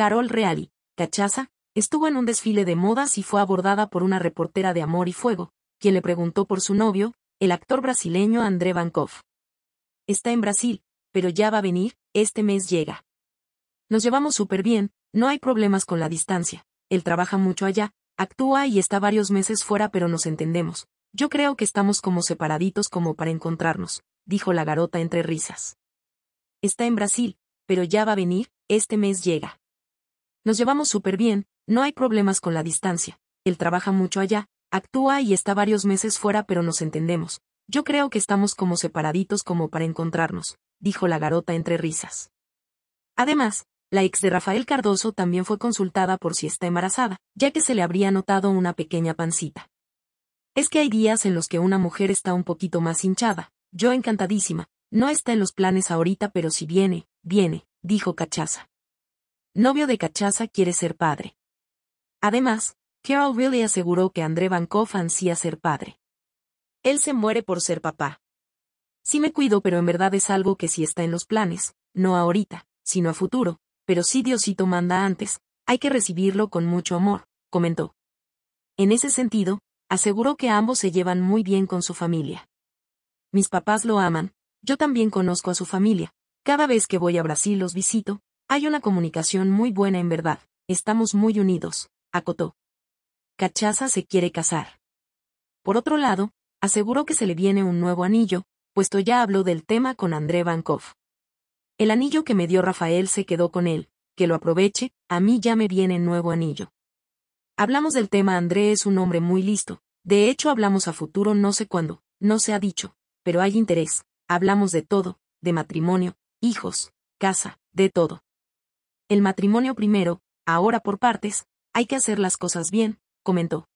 Carol Reali, cachaza, estuvo en un desfile de modas y fue abordada por una reportera de Amor y Fuego, quien le preguntó por su novio, el actor brasileño André Vankov. Está en Brasil, pero ya va a venir, este mes llega. Nos llevamos súper bien, no hay problemas con la distancia, él trabaja mucho allá, actúa y está varios meses fuera pero nos entendemos. Yo creo que estamos como separaditos como para encontrarnos, dijo la garota entre risas. Está en Brasil, pero ya va a venir, este mes llega. Nos llevamos súper bien, no hay problemas con la distancia. Él trabaja mucho allá, actúa y está varios meses fuera pero nos entendemos. Yo creo que estamos como separaditos como para encontrarnos, dijo la garota entre risas. Además, la ex de Rafael Cardoso también fue consultada por si está embarazada, ya que se le habría notado una pequeña pancita. Es que hay días en los que una mujer está un poquito más hinchada, yo encantadísima, no está en los planes ahorita pero si viene, viene, dijo Cachaza. Novio de Cachaza quiere ser padre. Además, Carol Really aseguró que André Bankoff ansía ser padre. Él se muere por ser papá. Sí me cuido, pero en verdad es algo que sí está en los planes, no ahorita, sino a futuro, pero sí Diosito manda antes, hay que recibirlo con mucho amor, comentó. En ese sentido, aseguró que ambos se llevan muy bien con su familia. Mis papás lo aman, yo también conozco a su familia, cada vez que voy a Brasil los visito, hay una comunicación muy buena en verdad, estamos muy unidos, acotó. Cachaza se quiere casar. Por otro lado, aseguró que se le viene un nuevo anillo, puesto ya habló del tema con André Bankov. El anillo que me dio Rafael se quedó con él, que lo aproveche, a mí ya me viene nuevo anillo. Hablamos del tema André es un hombre muy listo, de hecho hablamos a futuro no sé cuándo, no se ha dicho, pero hay interés, hablamos de todo, de matrimonio, hijos, casa, de todo. El matrimonio primero, ahora por partes, hay que hacer las cosas bien, comentó.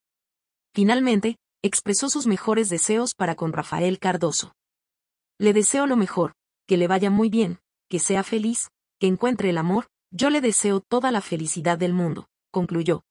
Finalmente, expresó sus mejores deseos para con Rafael Cardoso. Le deseo lo mejor, que le vaya muy bien, que sea feliz, que encuentre el amor, yo le deseo toda la felicidad del mundo, concluyó.